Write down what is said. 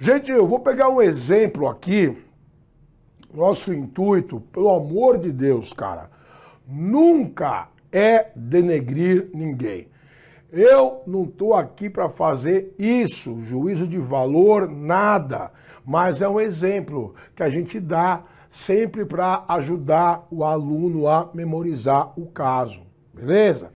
Gente, eu vou pegar um exemplo aqui. Nosso intuito, pelo amor de Deus, cara, nunca é denegrir ninguém. Eu não estou aqui para fazer isso, juízo de valor, nada. Mas é um exemplo que a gente dá sempre para ajudar o aluno a memorizar o caso, beleza?